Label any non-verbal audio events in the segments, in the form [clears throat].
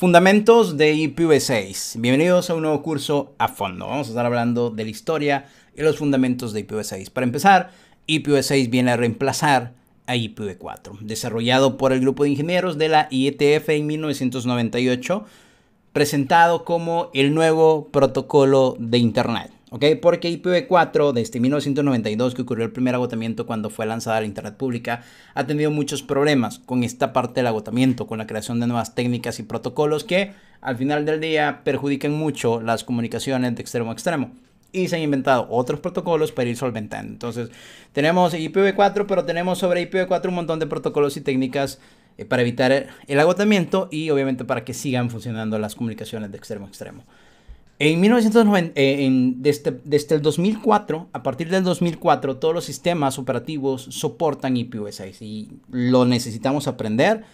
Fundamentos de IPv6. Bienvenidos a un nuevo curso a fondo. Vamos a estar hablando de la historia y los fundamentos de IPv6. Para empezar, IPv6 viene a reemplazar a IPv4, desarrollado por el grupo de ingenieros de la IETF en 1998, presentado como el nuevo protocolo de Internet. Porque IPv4 desde 1992, que ocurrió el primer agotamiento cuando fue lanzada la Internet pública, ha tenido muchos problemas con esta parte del agotamiento, con la creación de nuevas técnicas y protocolos que al final del día perjudican mucho las comunicaciones de extremo a extremo. Y se han inventado otros protocolos para ir solventando. Entonces, tenemos IPv4, pero tenemos sobre IPv4 un montón de protocolos y técnicas eh, para evitar el agotamiento y obviamente para que sigan funcionando las comunicaciones de extremo a extremo. En 1990, eh, desde, el 2004, a partir del 2004, todos los sistemas operativos soportan IPv6 y lo necesitamos aprender,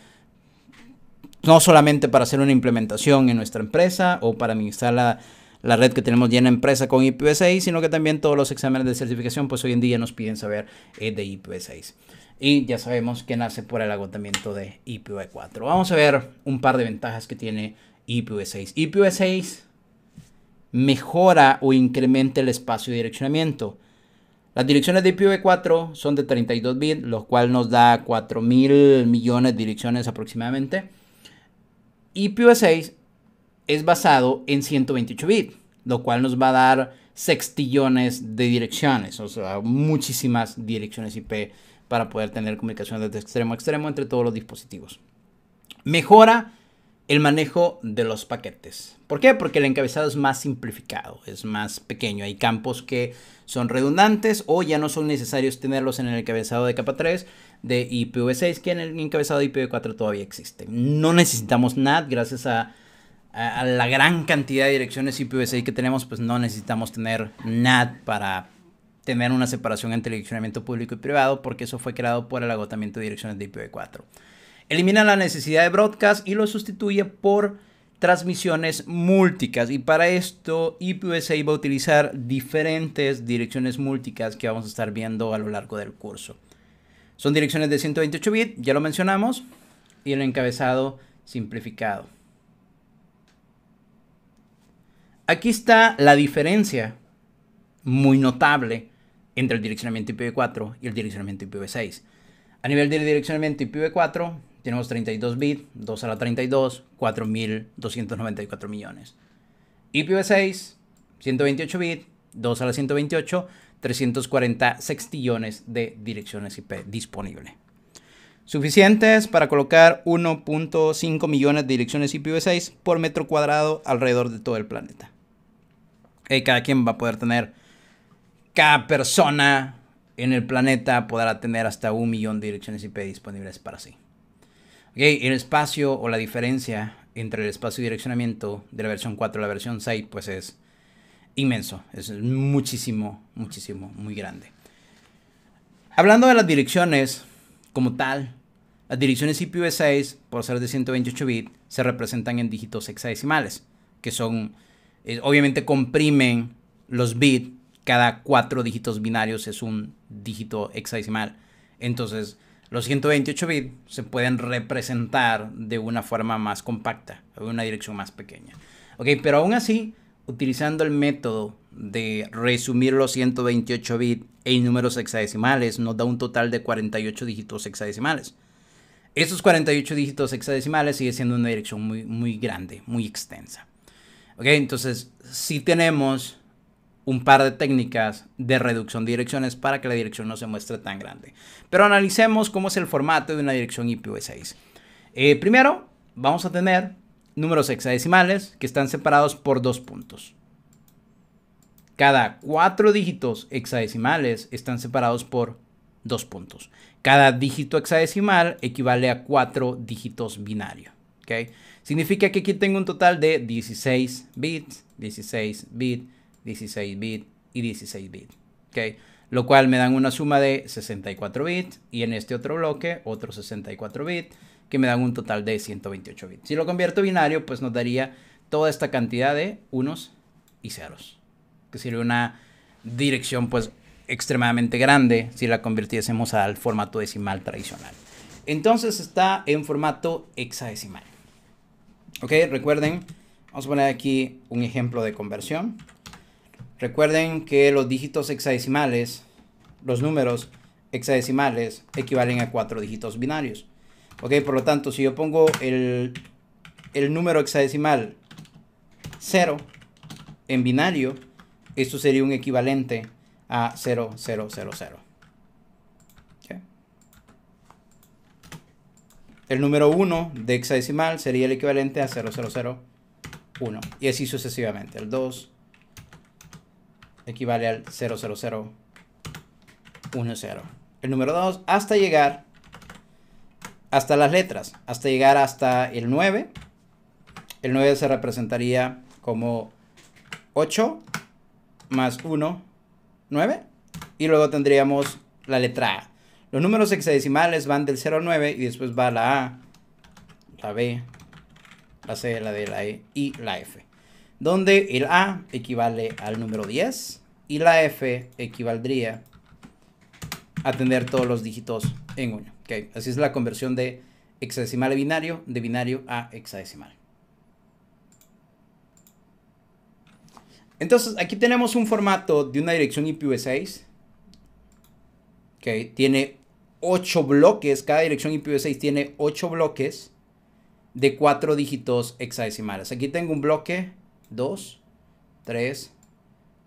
no solamente para hacer una implementación en nuestra empresa o para administrar la, red que tenemos ya en la empresa con IPv6, sino que también todos los exámenes de certificación, pues hoy en día nos piden saber eh, de IPv6. Y ya sabemos que nace por el agotamiento de IPv4. E Vamos a ver un par de ventajas que tiene IPv6. E IPv6 mejora o incrementa el espacio de direccionamiento. Las direcciones de IPv4 son de 32 bits, lo cual nos da 4 mil millones de direcciones aproximadamente. IPv6 es basado en 128 bits, lo cual nos va a dar sextillones de direcciones, o sea, muchísimas direcciones IP para poder tener comunicación de extremo a extremo entre todos los dispositivos. Mejora el manejo de los paquetes. ¿Por qué? Porque el encabezado es más simplificado, es más pequeño. Hay campos que son redundantes o ya no son necesarios tenerlos en el encabezado de capa 3 de IPv6 que en el encabezado de IPv4 todavía existe. No necesitamos NAT gracias a, la gran cantidad de direcciones IPv6 que tenemos, pues no necesitamos tener NAT para tener una separación entre el direccionamiento público y privado porque eso fue creado por el agotamiento de direcciones de IPv4. Elimina la necesidad de broadcast y lo sustituye por transmisiones múlticas y para esto IPv6 e va a utilizar diferentes direcciones múlticas que vamos a estar viendo a lo largo del curso. Son direcciones de 128 bits, ya lo mencionamos, y el encabezado simplificado. Aquí está la diferencia muy notable entre el direccionamiento IPv4 y el direccionamiento IPv6. A nivel del direccionamiento IPv4, tenemos 32 bits, 2 a la 32, 4.294 millones. IPv6, 128 bits, 2 a la 128, 340 sextillones de direcciones IP disponibles. Suficientes para colocar 1.5 millones de direcciones IPv6 por metro cuadrado alrededor de todo el planeta. Y cada quien va a poder tener, cada persona en el planeta podrá tener hasta un millón de direcciones IP disponibles para sí el espacio o la diferencia entre el espacio y direccionamiento de la versión 4 a la versión 6 pues es inmenso, es muchísimo, muchísimo, muy grande. Hablando de las direcciones como tal, las direcciones ipv 6 por ser de 128 bits se representan en dígitos hexadecimales, que son eh, obviamente comprimen los bits, cada cuatro dígitos binarios es un dígito hexadecimal. Entonces, los 128 bits se pueden representar de una forma más compacta, de una dirección más pequeña. Ok, pero aún así, utilizando el método de resumir los 128 bits en números hexadecimales, nos da un total de 48 dígitos hexadecimales. Esos 48 dígitos hexadecimales sigue siendo una dirección muy, muy grande, muy extensa. Ok, entonces, si tenemos un par de técnicas de reducción de direcciones para que la dirección no se muestre tan grande. Pero analicemos cómo es el formato de una dirección IPv6. E eh, primero, vamos a tener números hexadecimales que están separados por dos puntos. Cada cuatro dígitos hexadecimales están separados por dos puntos. Cada dígito hexadecimal equivale a cuatro dígitos binario. ¿okay? Significa que aquí tengo un total de 16 bits, 16 bits, 16 bits y 16 bits, ¿okay? Lo cual me dan una suma de 64 bits y en este otro bloque otro 64 bits que me dan un total de 128 bits. Si lo convierto binario, pues nos daría toda esta cantidad de unos y ceros, que sería una dirección pues extremadamente grande si la convirtiésemos al formato decimal tradicional. Entonces está en formato hexadecimal. Ok, recuerden, vamos a poner aquí un ejemplo de conversión. Recuerden que los dígitos hexadecimales, los números hexadecimales, equivalen a cuatro dígitos binarios. Ok, por lo tanto, si yo pongo el, número hexadecimal 0 en binario, esto sería un equivalente a 0000. Okay. El número 1 de hexadecimal sería el equivalente a 0001. Y así sucesivamente. El 2, equivale al 00010. El número 2 hasta llegar hasta las letras, hasta llegar hasta el 9. El 9 se representaría como 8 más 1, 9. Y luego tendríamos la letra A. Los números hexadecimales van del 0 al 9 y después va la A, la B, la C, la D, la E y la F donde el A equivale al número 10 y la F equivaldría a tener todos los dígitos en uno. Así es la conversión de hexadecimal a binario, de binario a hexadecimal. Entonces, aquí tenemos un formato de una dirección IPv6. que Tiene 8 bloques, cada dirección IPv6 tiene 8 bloques de 4 dígitos hexadecimales. Aquí tengo un bloque 2, 3,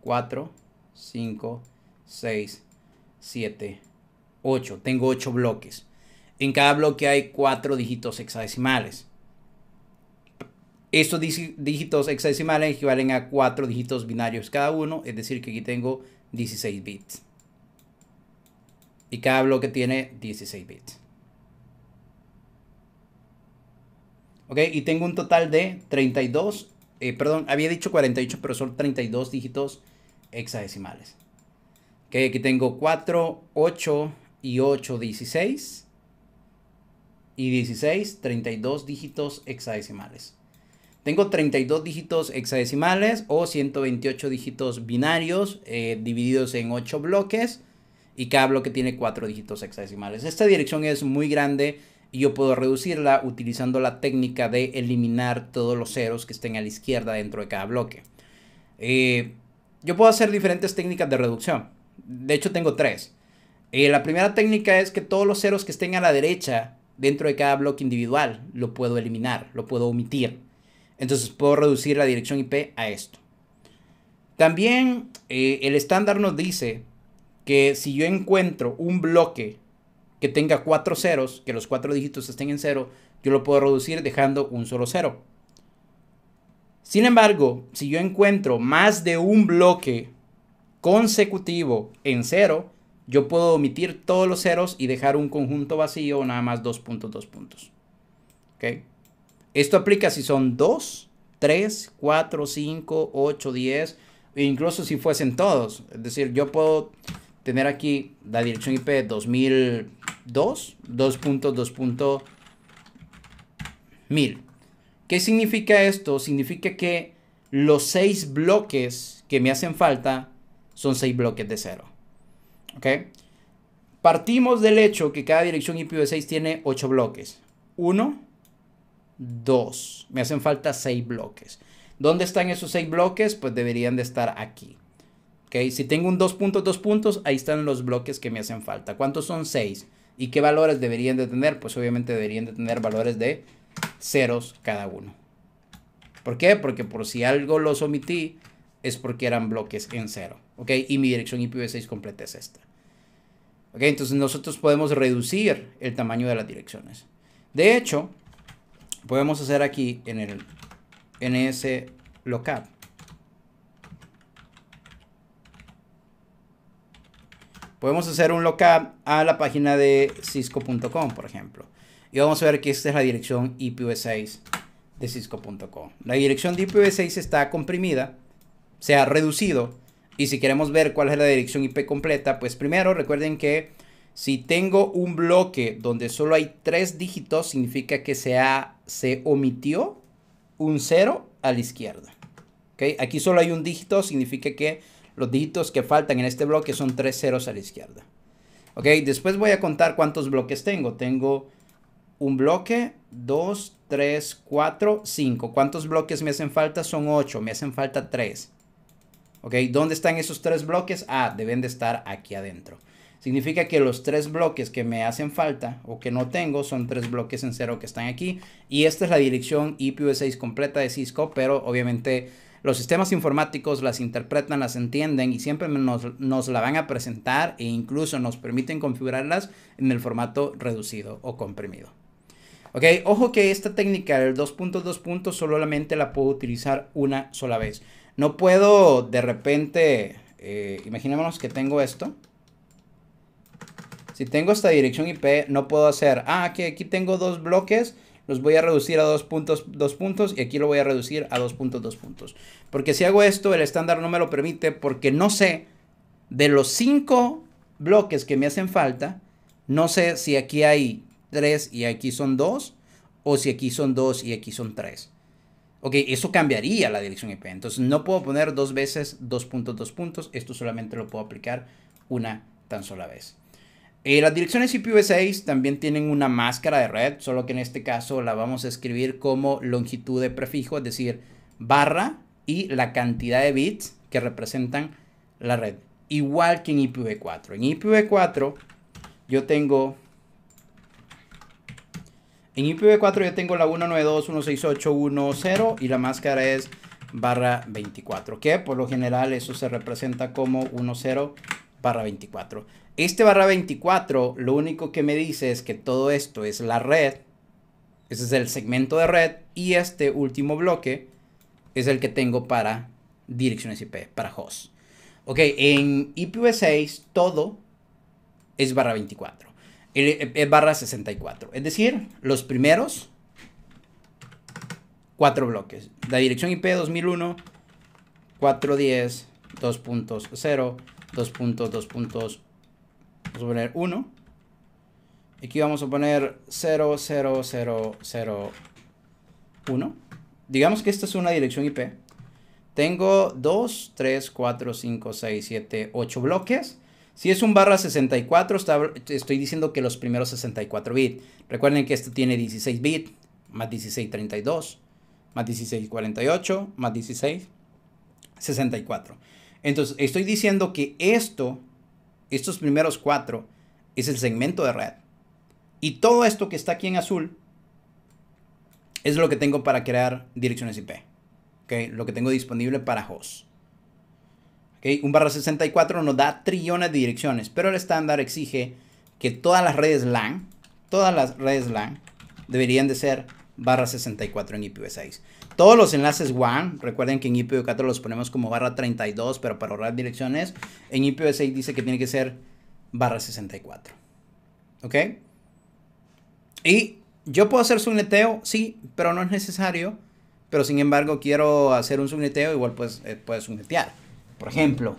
4, 5, 6, 7, 8. Tengo 8 bloques. En cada bloque hay 4 dígitos hexadecimales. Estos dígitos hexadecimales equivalen a 4 dígitos binarios cada uno, es decir que aquí tengo 16 bits. Y cada bloque tiene 16 bits. Ok, y tengo un total de 32 eh, perdón, había dicho 48, pero son 32 dígitos hexadecimales. que aquí tengo 4, 8 y 8, 16. Y 16, 32 dígitos hexadecimales. Tengo 32 dígitos hexadecimales o 128 dígitos binarios eh, divididos en 8 bloques y cada bloque tiene 4 dígitos hexadecimales. Esta dirección es muy grande y yo puedo reducirla utilizando la técnica de eliminar todos los ceros que estén a la izquierda dentro de cada bloque. Eh, yo puedo hacer diferentes técnicas de reducción. De hecho, tengo tres. Eh, la primera técnica es que todos los ceros que estén a la derecha dentro de cada bloque individual lo puedo eliminar, lo puedo omitir. Entonces puedo reducir la dirección IP a esto. También eh, el estándar nos dice que si yo encuentro un bloque que tenga cuatro ceros, que los cuatro dígitos estén en cero, yo lo puedo reducir dejando un solo cero. Sin embargo, si yo encuentro más de un bloque consecutivo en cero, yo puedo omitir todos los ceros y dejar un conjunto vacío, nada más dos puntos. dos ¿Okay? Esto aplica si son 2, 3, 4, 5, 8, 10, e incluso si fuesen todos. Es decir, yo puedo tener aquí la dirección IP 2000. 2, 2.2.1000. ¿Qué significa esto? Significa que los 6 bloques que me hacen falta son 6 bloques de 0. ¿Ok? Partimos del hecho que cada dirección IPv6 tiene 8 bloques. 1, 2. Me hacen falta 6 bloques. ¿Dónde están esos 6 bloques? Pues deberían de estar aquí. ¿Ok? Si tengo un 2.2 puntos, ahí están los bloques que me hacen falta. ¿Cuántos son 6? ¿Y qué valores deberían de tener? Pues obviamente deberían de tener valores de ceros cada uno. ¿Por qué? Porque por si algo los omití, es porque eran bloques en cero. ¿Ok? Y mi dirección IPv6 completa es esta. ¿Ok? Entonces nosotros podemos reducir el tamaño de las direcciones. De hecho, podemos hacer aquí en el ese Podemos hacer un lookup a la página de cisco.com, por ejemplo. Y vamos a ver que esta es la dirección IPv6 e de cisco.com. La dirección de IPv6 e está comprimida, se ha reducido. Y si queremos ver cuál es la dirección IP completa, pues primero recuerden que si tengo un bloque donde solo hay tres dígitos, significa que se, se omitió un cero a la izquierda. ¿Okay? Aquí solo hay un dígito, significa que los dígitos que faltan en este bloque son tres ceros a la izquierda. Ok, después voy a contar cuántos bloques tengo. Tengo un bloque, dos, tres, cuatro, cinco. ¿Cuántos bloques me hacen falta? Son ocho, me hacen falta tres. ¿Ok? ¿Dónde están esos tres bloques? Ah, deben de estar aquí adentro. Significa que los tres bloques que me hacen falta o que no tengo son tres bloques en cero que están aquí. Y esta es la dirección IPv6 e completa de Cisco, pero obviamente los sistemas informáticos las interpretan, las entienden y siempre nos, la van a presentar e incluso nos permiten configurarlas en el formato reducido o comprimido. Ok, ojo que esta técnica del 2.2. solamente la puedo utilizar una sola vez. No puedo de repente, eh, imaginémonos que tengo esto. Si tengo esta dirección IP, no puedo hacer, ah, que aquí tengo dos bloques los voy a reducir a dos puntos, dos puntos y aquí lo voy a reducir a dos puntos. dos puntos. Porque si hago esto, el estándar no me lo permite porque no sé de los cinco bloques que me hacen falta, no sé si aquí hay 3 y aquí son dos o si aquí son dos y aquí son tres. Ok, eso cambiaría la dirección IP. Entonces no puedo poner dos veces dos puntos, dos puntos. Esto solamente lo puedo aplicar una tan sola vez. Eh, las direcciones IPv6 también tienen una máscara de red, solo que en este caso la vamos a escribir como longitud de prefijo, es decir, barra y la cantidad de bits que representan la red. Igual que en IPv4. En IPv4 yo tengo... En IPv4 yo tengo la 192.168.1.0 y la máscara es barra 24, que por lo general eso se representa como 10 barra 24. Este barra 24 lo único que me dice es que todo esto es la red, ese es el segmento de red y este último bloque es el que tengo para direcciones IP, para host. Ok, en IPv6 todo es barra 24, es barra 64. Es decir, los primeros cuatro bloques. La dirección IP 2001, 410, 2.0 dos puntos, dos puntos, vamos a poner 1. Aquí vamos a poner 0, 0, 0, 0, 1. Digamos que esta es una dirección IP. Tengo 2, 3, 4, 5, 6, 7, 8 bloques. Si es un barra 64, estoy diciendo que los primeros 64 bits. Recuerden que esto tiene 16 bits, más 16, 32, más 16, 48, más 16, 64. Entonces, estoy diciendo que esto, estos primeros cuatro, es el segmento de red. Y todo esto que está aquí en azul es lo que tengo para crear direcciones IP. Lo que tengo disponible para host. Un barra 64 nos da trillones de direcciones, pero el estándar exige que todas las redes LAN, todas las redes LAN, deberían de ser barra 64 en IPv6. Todos los enlaces WAN, recuerden que en IPv 4 los ponemos como barra 32, pero para ahorrar direcciones, en IPv6 dice que tiene que ser barra 64. ¿Ok? Y yo puedo hacer subneteo, sí, pero no es necesario. Pero sin embargo, quiero hacer un subneteo, igual pues eh, puedes subnetear. Por ejemplo,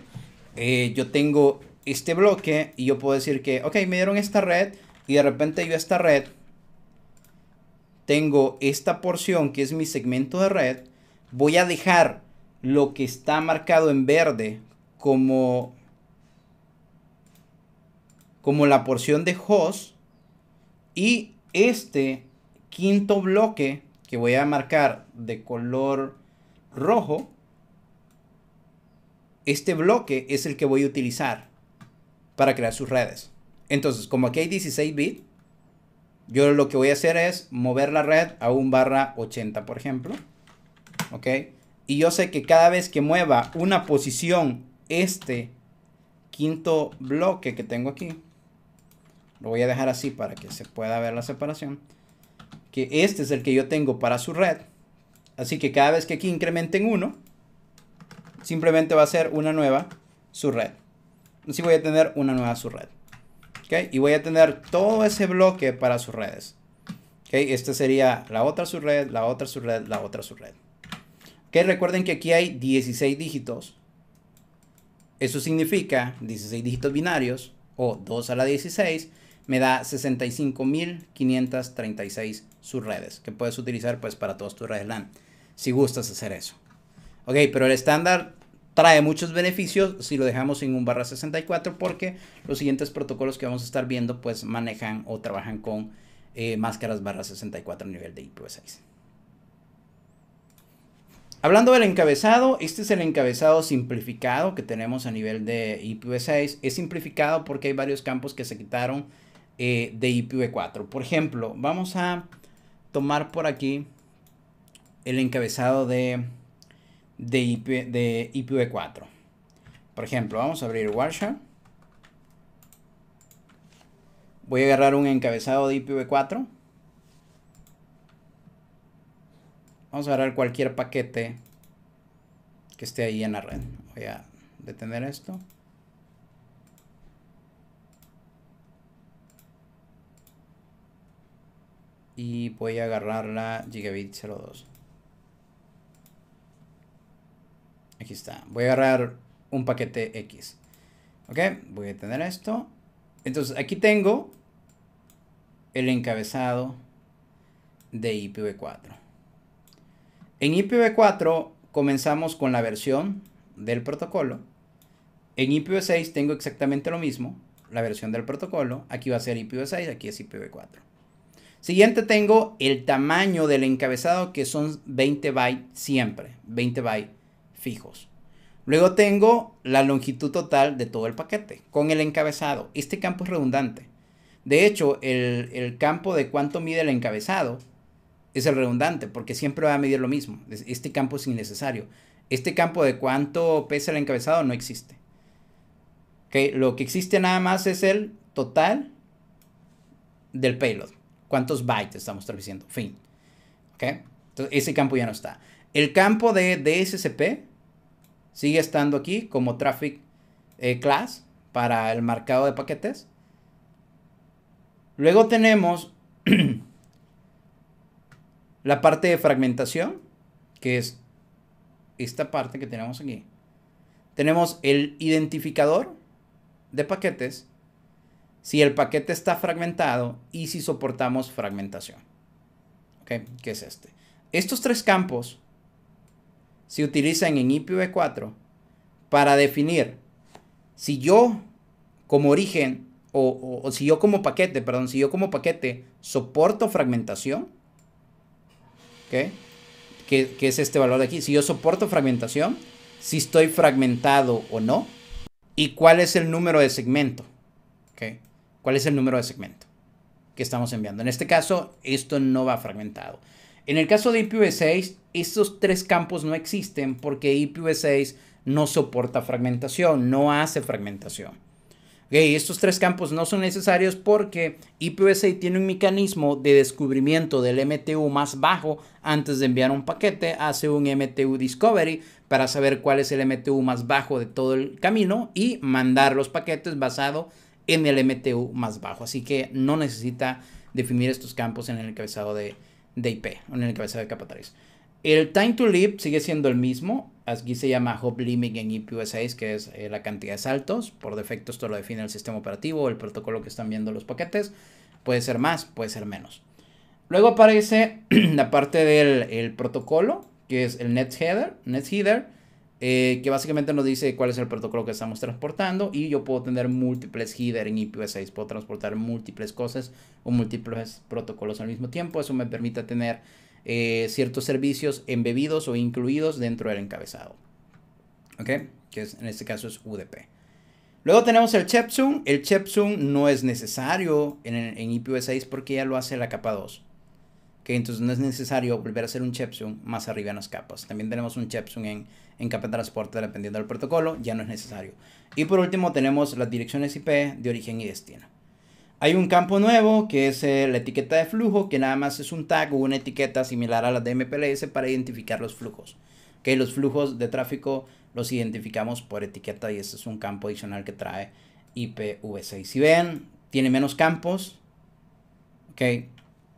eh, yo tengo este bloque y yo puedo decir que, ok, me dieron esta red y de repente yo esta red tengo esta porción que es mi segmento de red, voy a dejar lo que está marcado en verde como, como la porción de host y este quinto bloque que voy a marcar de color rojo, este bloque es el que voy a utilizar para crear sus redes. Entonces, como aquí hay 16 bits, yo lo que voy a hacer es mover la red a un barra 80, por ejemplo. ¿Ok? Y yo sé que cada vez que mueva una posición este quinto bloque que tengo aquí, lo voy a dejar así para que se pueda ver la separación, que este es el que yo tengo para su red. Así que cada vez que aquí incrementen uno, simplemente va a ser una nueva su red. Así voy a tener una nueva su red. Y voy a tener todo ese bloque para sus redes. ¿okay? Esta sería la otra subred, la otra subred, la otra subred. Que Recuerden que aquí hay 16 dígitos. Eso significa 16 dígitos binarios o 2 a la 16 me da 65.536 subredes que puedes utilizar pues para todas tus redes LAN si gustas hacer eso. Ok, pero el estándar trae muchos beneficios si lo dejamos en un barra 64 porque los siguientes protocolos que vamos a estar viendo pues manejan o trabajan con eh, máscaras barra 64 a nivel de IPv6. Hablando del encabezado, este es el encabezado simplificado que tenemos a nivel de IPv6. Es simplificado porque hay varios campos que se quitaron eh, de IPv4. Por ejemplo, vamos a tomar por aquí el encabezado de de, IPv4. Por ejemplo, vamos a abrir Wireshark, Voy a agarrar un encabezado de IPv4. Vamos a agarrar cualquier paquete que esté ahí en la red. Voy a detener esto. Y voy a agarrar la Gigabit 02. Aquí está. Voy a agarrar un paquete X. ¿Ok? Voy a tener esto. Entonces, aquí tengo el encabezado de IPv4. En IPv4 comenzamos con la versión del protocolo. En IPv6 tengo exactamente lo mismo, la versión del protocolo. Aquí va a ser IPv6, aquí es IPv4. Siguiente tengo el tamaño del encabezado que son 20 bytes siempre, 20 bytes fijos. Luego tengo la longitud total de todo el paquete con el encabezado. Este campo es redundante. De hecho, el, campo de cuánto mide el encabezado es el redundante porque siempre va a medir lo mismo. Este campo es innecesario. Este campo de cuánto pesa el encabezado no existe. ¿Okay? Lo que existe nada más es el total del payload. ¿Cuántos bytes estamos traduciendo? Fin. ¿Okay? Entonces, ese campo ya no está. El campo de DSCP Sigue estando aquí como traffic eh, class para el marcado de paquetes. Luego tenemos [clears throat] la parte de fragmentación, que es esta parte que tenemos aquí. Tenemos el identificador de paquetes, si el paquete está fragmentado y si soportamos fragmentación. ¿Ok? ¿Qué es este? Estos tres campos se utilizan en IPv4 e para definir si yo como origen o, si yo como paquete, perdón, si yo como paquete soporto fragmentación, ¿ok? Que, que, es este valor de aquí, si yo soporto fragmentación, si estoy fragmentado o no, y cuál es el número de segmento, ¿ok? ¿Cuál es el número de segmento que estamos enviando? En este caso, esto no va fragmentado. En el caso de IPv6, estos tres campos no existen porque IPv6 no soporta fragmentación, no hace fragmentación. estos tres campos no son necesarios porque IPv6 tiene un mecanismo de descubrimiento del MTU más bajo antes de enviar un paquete, hace un MTU discovery para saber cuál es el MTU más bajo de todo el camino y mandar los paquetes basado en el MTU más bajo. Así que no necesita definir estos campos en el encabezado de de IP, en el encabezado de capa 3. El time to leap sigue siendo el mismo. Aquí se llama hop limit en IPv6, que es eh, la cantidad de saltos. Por defecto esto lo define el sistema operativo, o el protocolo que están viendo los paquetes. Puede ser más, puede ser menos. Luego aparece [clears throat] la parte del protocolo, que es el net header. Net header eh, que básicamente nos dice cuál es el protocolo que estamos transportando y yo puedo tener múltiples header en IPv6, puedo transportar múltiples cosas o múltiples protocolos al mismo tiempo, eso me permite tener eh, ciertos servicios embebidos o incluidos dentro del encabezado, ¿ok? Que en este caso es UDP. Luego tenemos el Chepsum. El Chepsum no es necesario en, en IPv6 porque ya lo hace la capa 2 que entonces no es necesario volver a hacer un chepsum más arriba en las capas. También tenemos un chepsum en, en capa de transporte dependiendo del protocolo, ya no es necesario. Y por último tenemos las direcciones IP de origen y destino. Hay un campo nuevo que es eh, la etiqueta de flujo, que nada más es un tag o una etiqueta similar a la de MPLS para identificar los flujos. Que Los flujos de tráfico los identificamos por etiqueta y este es un campo adicional que trae IPv6. Si ven, tiene menos campos. ok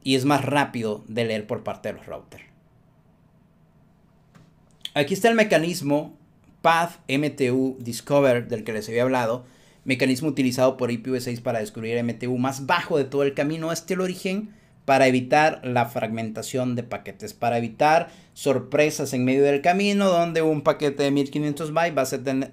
y es más rápido de leer por parte de los routers. Aquí está el mecanismo Path MTU Discover del que les había hablado, mecanismo utilizado por IPv6 para descubrir MTU más bajo de todo el camino hasta el origen para evitar la fragmentación de paquetes, para evitar sorpresas en medio del camino donde un paquete de 1500 bytes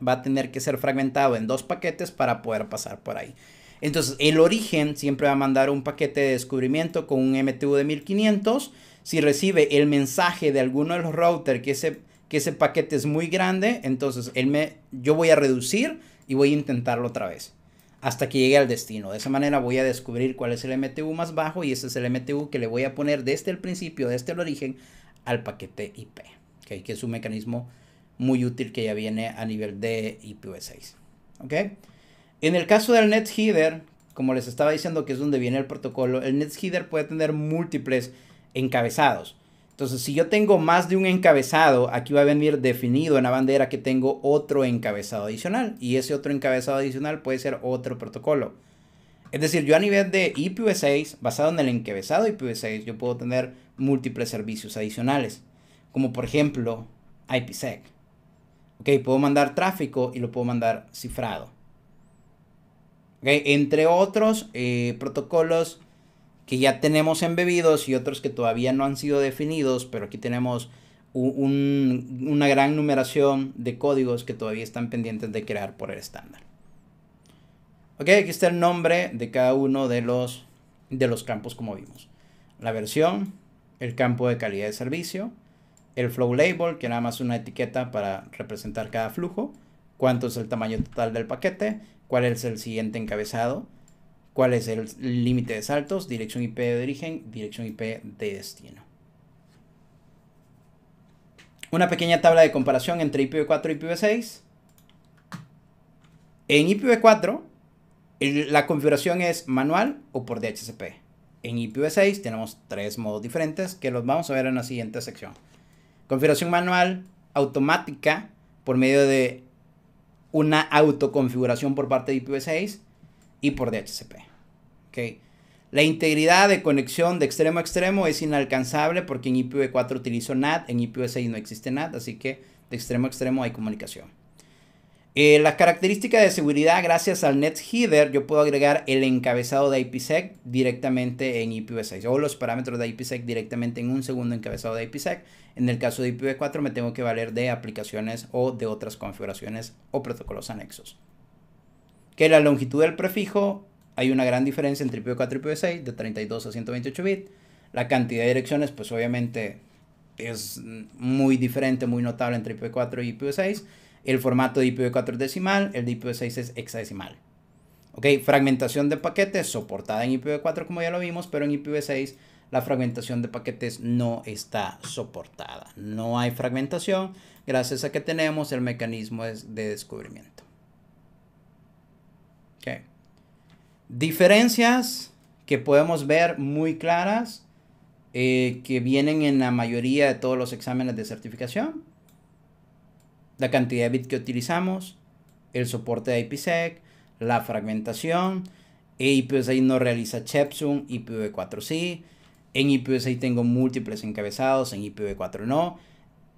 va a, tener que ser fragmentado en dos paquetes para poder pasar por ahí. Entonces, el origen siempre va a mandar un paquete de descubrimiento con un MTU de 1500. Si recibe el mensaje de alguno de los routers que ese, que ese paquete es muy grande, entonces él me, yo voy a reducir y voy a intentarlo otra vez hasta que llegue al destino. De esa manera voy a descubrir cuál es el MTU más bajo y ese es el MTU que le voy a poner desde el principio, desde el origen, al paquete IP, que es un mecanismo muy útil que ya viene a nivel de IPv6. E ¿Ok? En el caso del Net Header, como les estaba diciendo que es donde viene el protocolo, el Net Header puede tener múltiples encabezados. Entonces, si yo tengo más de un encabezado, aquí va a venir definido en la bandera que tengo otro encabezado adicional. Y ese otro encabezado adicional puede ser otro protocolo. Es decir, yo a nivel de IPv6, e basado en el encabezado IPv6, e yo puedo tener múltiples servicios adicionales. Como por ejemplo, IPsec. Ok, puedo mandar tráfico y lo puedo mandar cifrado entre otros eh, protocolos que ya tenemos embebidos y otros que todavía no han sido definidos, pero aquí tenemos una gran numeración de códigos que todavía están pendientes de crear por el estándar. Ok, aquí está el nombre de cada uno de los, de los campos como vimos. La versión, el campo de calidad de servicio, el flow label, que nada más una etiqueta para representar cada flujo, cuánto es el tamaño total del paquete, cuál es el siguiente encabezado, cuál es el límite de saltos, dirección IP de origen, dirección IP de destino. Una pequeña tabla de comparación entre IPv4 y IPv6. En IPv4, la configuración es manual o por DHCP. En IPv6 tenemos tres modos diferentes que los vamos a ver en la siguiente sección. Configuración manual automática por medio de una autoconfiguración por parte de IPv6 e y por DHCP. ¿okay? La integridad de conexión de extremo a extremo es inalcanzable porque en IPv4 e utilizo NAT, en IPv6 e no existe NAT, así que de extremo a extremo hay comunicación. Eh, las características de seguridad, gracias al Net Header, yo puedo agregar el encabezado de IPsec directamente en IPv6 e o los parámetros de IPsec directamente en un segundo encabezado de IPsec. En el caso de IPv4 e me tengo que valer de aplicaciones o de otras configuraciones o protocolos anexos. Que la longitud del prefijo, hay una gran diferencia entre IPv4 e y IPv6 de 32 a 128 bits. La cantidad de direcciones, pues obviamente es muy diferente, muy notable entre IPv4 y IPv6 el formato de IPv4 es decimal, el de IPv6 es hexadecimal. ¿Ok? Fragmentación de paquetes soportada en IPv4 como ya lo vimos, pero en IPv6 la fragmentación de paquetes no está soportada. No hay fragmentación gracias a que tenemos el mecanismo de descubrimiento. Okay. Diferencias que podemos ver muy claras eh, que vienen en la mayoría de todos los exámenes de certificación la cantidad de bits que utilizamos, el soporte de IPsec, la fragmentación. E IPv6 no realiza Chepsum, IPv4 e sí. En IPv6 e tengo múltiples encabezados, en IPv4 no.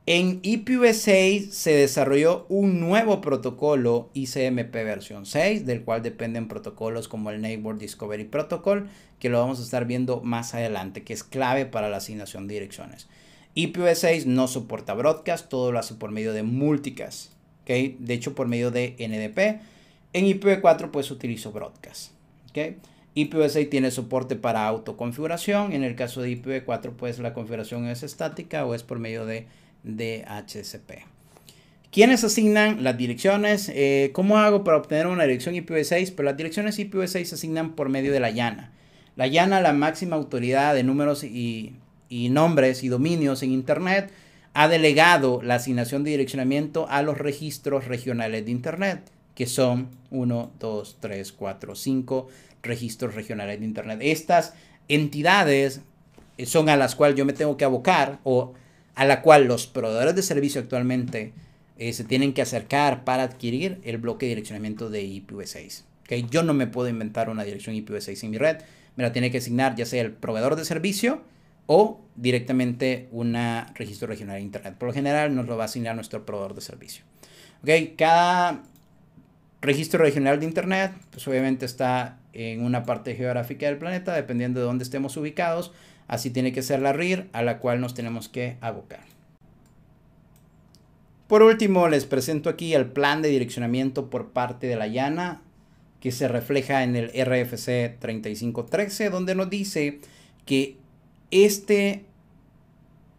En IPv6 se desarrolló un nuevo protocolo ICMP versión 6, del cual dependen protocolos como el Neighbor Discovery Protocol, que lo vamos a estar viendo más adelante, que es clave para la asignación de direcciones. IPv6 no soporta broadcast, todo lo hace por medio de multicast, de hecho por medio de NDP. En IPv4 pues utilizo broadcast. ipv IPv6 tiene soporte para autoconfiguración, en el caso de IPv4 pues la configuración es estática o es por medio de DHCP. ¿Quiénes asignan las direcciones? Eh, ¿Cómo hago para obtener una dirección IPv6? Pues las direcciones IPv6 se asignan por medio de la llana. La llana, la máxima autoridad de números y y nombres y dominios en Internet, ha delegado la asignación de direccionamiento a los registros regionales de Internet, que son 1, 2, 3, 4, 5 registros regionales de Internet. Estas entidades eh, son a las cuales yo me tengo que abocar o a la cual los proveedores de servicio actualmente eh, se tienen que acercar para adquirir el bloque de direccionamiento de IPv6. que Yo no me puedo inventar una dirección IPv6 e en mi red, me la tiene que asignar ya sea el proveedor de servicio, o directamente un registro regional de Internet. Por lo general nos lo va a asignar nuestro proveedor de servicio. ok cada registro regional de Internet, pues obviamente está en una parte geográfica del planeta, dependiendo de dónde estemos ubicados. Así tiene que ser la RIR a la cual nos tenemos que abocar. Por último, les presento aquí el plan de direccionamiento por parte de la llana que se refleja en el RFC 3513, donde nos dice que este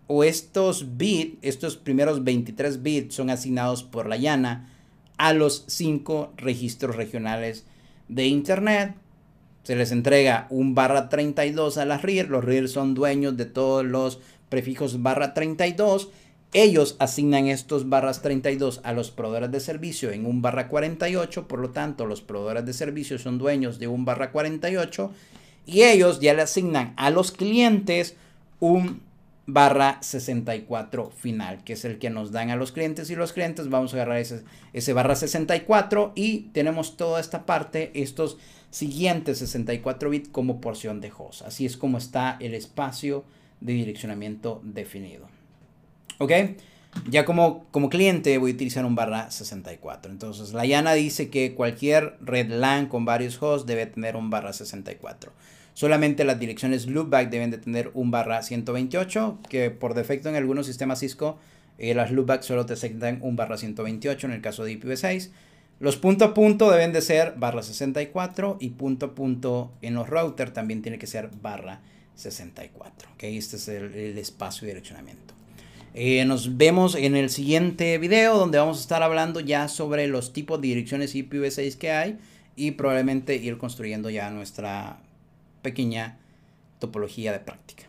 o estos bits, estos primeros 23 bits son asignados por la llana a los cinco registros regionales de Internet. Se les entrega un barra 32 a las RIR. Los RIR son dueños de todos los prefijos barra 32. Ellos asignan estos barras 32 a los proveedores de servicio en un barra 48. Por lo tanto, los proveedores de servicio son dueños de un barra 48 y ellos ya le asignan a los clientes un barra 64 final, que es el que nos dan a los clientes y los clientes vamos a agarrar ese, ese barra 64 y tenemos toda esta parte, estos siguientes 64 bits como porción de host. Así es como está el espacio de direccionamiento definido. ¿Ok? Ya como, como cliente voy a utilizar un barra 64. Entonces, la llana dice que cualquier red LAN con varios hosts debe tener un barra 64. Solamente las direcciones loopback deben de tener un barra 128, que por defecto en algunos sistemas Cisco eh, las loopback solo te asignan un barra 128 en el caso de IPv6. Los punto a punto deben de ser barra 64 y punto a punto en los routers también tiene que ser barra 64. ¿okay? Este es el espacio de direccionamiento. Eh, nos vemos en el siguiente video donde vamos a estar hablando ya sobre los tipos de direcciones e IPv6 que hay y probablemente ir construyendo ya nuestra pequeña topología de práctica.